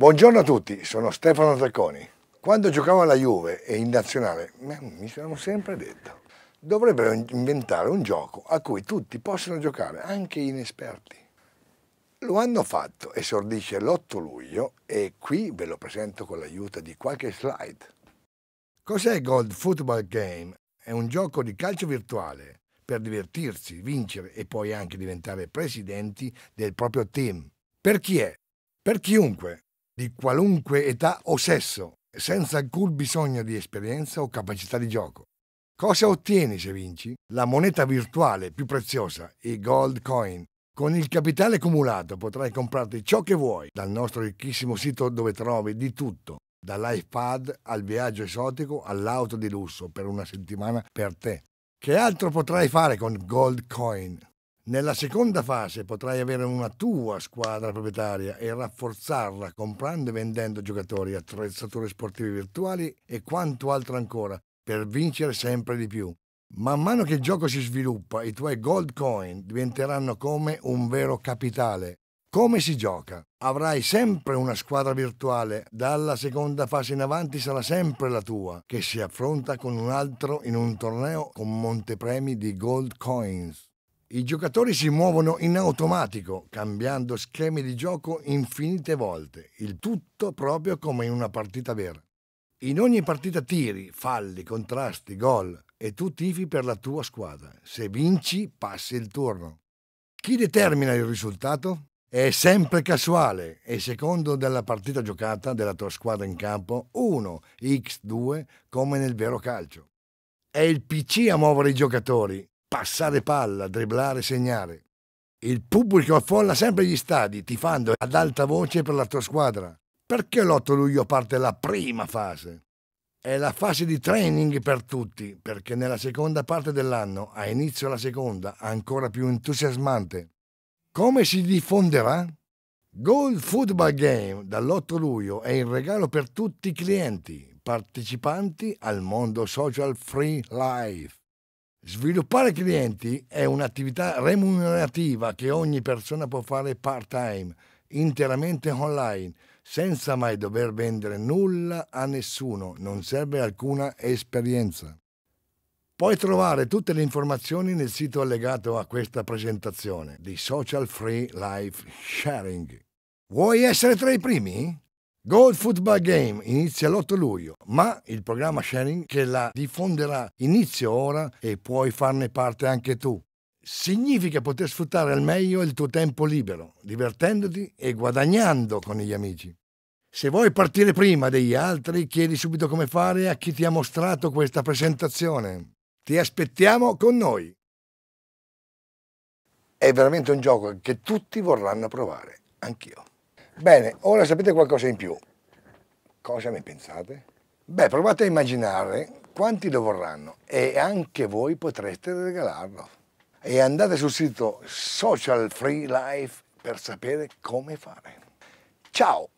Buongiorno a tutti, sono Stefano Zacconi. Quando giocavo alla Juve e in nazionale, mi sono sempre detto, dovrebbero inventare un gioco a cui tutti possono giocare, anche gli inesperti. Lo hanno fatto, esordisce l'8 luglio e qui ve lo presento con l'aiuto di qualche slide. Cos'è Gold Football Game? È un gioco di calcio virtuale per divertirsi, vincere e poi anche diventare presidenti del proprio team. Per chi è? Per chiunque, di qualunque età o sesso, senza alcun bisogno di esperienza o capacità di gioco. Cosa ottieni se vinci? La moneta virtuale più preziosa, i gold coin. Con il capitale accumulato potrai comprarti ciò che vuoi dal nostro ricchissimo sito dove trovi di tutto, dall'iPad al viaggio esotico all'auto di lusso per una settimana per te. Che altro potrai fare con gold coin? Nella seconda fase potrai avere una tua squadra proprietaria e rafforzarla comprando e vendendo giocatori, attrezzature sportive virtuali e quanto altro ancora per vincere sempre di più. Man mano che il gioco si sviluppa, i tuoi gold coin diventeranno come un vero capitale. Come si gioca? Avrai sempre una squadra virtuale, dalla seconda fase in avanti sarà sempre la tua, che si affronta con un altro in un torneo con montepremi di gold coins. I giocatori si muovono in automatico, cambiando schemi di gioco infinite volte, il tutto proprio come in una partita vera. In ogni partita tiri, falli, contrasti, gol e tu tifi per la tua squadra. Se vinci, passi il turno. Chi determina il risultato? È sempre casuale e secondo della partita giocata della tua squadra in campo 1x2 come nel vero calcio. È il PC a muovere i giocatori passare palla, dribblare, segnare. Il pubblico affolla sempre gli stadi, tifando ad alta voce per la tua squadra. Perché l'8 luglio parte la prima fase? È la fase di training per tutti, perché nella seconda parte dell'anno, a inizio la seconda, ancora più entusiasmante. Come si diffonderà? Gold Football Game dall'8 luglio è il regalo per tutti i clienti partecipanti al mondo social free life. Sviluppare clienti è un'attività remunerativa che ogni persona può fare part-time, interamente online, senza mai dover vendere nulla a nessuno, non serve alcuna esperienza. Puoi trovare tutte le informazioni nel sito allegato a questa presentazione di Social Free Life Sharing. Vuoi essere tra i primi? Gold Football Game inizia l'8 luglio, ma il programma sharing che la diffonderà inizia ora e puoi farne parte anche tu. Significa poter sfruttare al meglio il tuo tempo libero, divertendoti e guadagnando con gli amici. Se vuoi partire prima degli altri, chiedi subito come fare a chi ti ha mostrato questa presentazione. Ti aspettiamo con noi. È veramente un gioco che tutti vorranno provare, anch'io. Bene, ora sapete qualcosa in più. Cosa ne pensate? Beh, provate a immaginare quanti lo vorranno e anche voi potreste regalarlo. E andate sul sito Social Free Life per sapere come fare. Ciao!